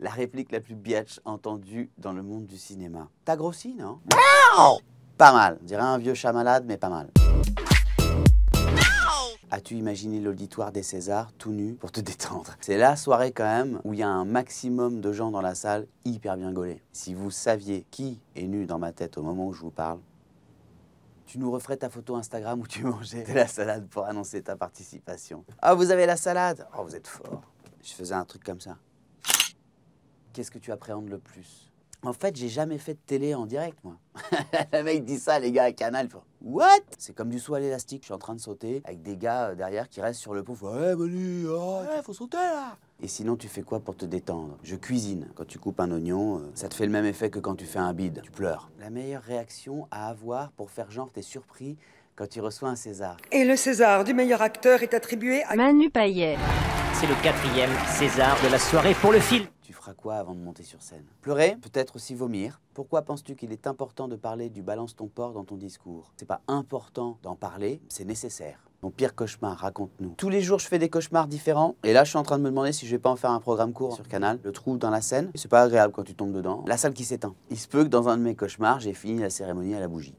la réplique la plus biatch entendue dans le monde du cinéma. T'as grossi, non Pas mal, on dirait un vieux chat malade, mais pas mal. As-tu imaginé l'auditoire des Césars tout nu pour te détendre C'est la soirée quand même où il y a un maximum de gens dans la salle hyper bien gaulés. Si vous saviez qui est nu dans ma tête au moment où je vous parle, tu nous referais ta photo Instagram où tu mangeais de la salade pour annoncer ta participation. oh, vous avez la salade Oh, vous êtes fort. Je faisais un truc comme ça qu'est-ce que tu appréhendes le plus En fait, j'ai jamais fait de télé en direct, moi. le mec dit ça, les gars à Canal, font What C'est comme du saut à l'élastique, je suis en train de sauter avec des gars euh, derrière qui restent sur le pont, Ouais, Manu, oh, faut sauter là et sinon, tu fais quoi pour te détendre Je cuisine. Quand tu coupes un oignon, euh, ça te fait le même effet que quand tu fais un bide. Tu pleures. La meilleure réaction à avoir pour faire genre t'es surpris quand tu reçois un César. Et le César du meilleur acteur est attribué à Manu Payet. C'est le quatrième César de la soirée pour le film. Tu feras quoi avant de monter sur scène Pleurer, peut-être aussi vomir. Pourquoi penses-tu qu'il est important de parler du balance ton port dans ton discours C'est pas important d'en parler, c'est nécessaire. Mon pire cauchemar, raconte-nous. Tous les jours, je fais des cauchemars différents. Et là, je suis en train de me demander si je vais pas en faire un programme court sur Canal. Le trou dans la scène, c'est pas agréable quand tu tombes dedans. La salle qui s'éteint. Il se peut que dans un de mes cauchemars, j'ai fini la cérémonie à la bougie.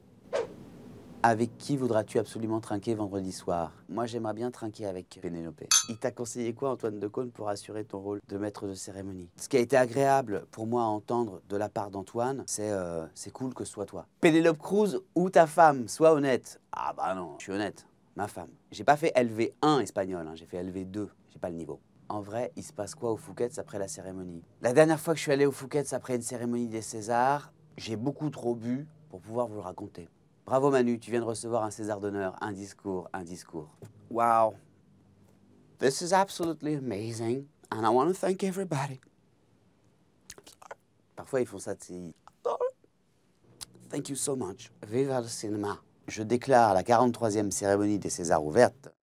Avec qui voudras-tu absolument trinquer vendredi soir Moi, j'aimerais bien trinquer avec Pénélope. Il t'a conseillé quoi, Antoine Decaune, pour assurer ton rôle de maître de cérémonie Ce qui a été agréable pour moi à entendre de la part d'Antoine, c'est euh, c'est cool que ce soit toi. Pénélope Cruz ou ta femme, sois honnête. Ah bah non, je suis honnête, ma femme. J'ai pas fait LV1 espagnol, hein, j'ai fait LV2, j'ai pas le niveau en vrai, il se passe quoi au Fouquet's après la cérémonie La dernière fois que je suis allé au Fouquet's après une cérémonie des Césars, j'ai beaucoup trop bu pour pouvoir vous le raconter. Bravo Manu, tu viens de recevoir un César d'honneur, un discours, un discours. Wow. This is absolutely amazing. And I want to thank everybody. Parfois, ils font ça, si... Oh, thank you so much. Vive le cinéma. Je déclare la 43e cérémonie des Césars ouverte.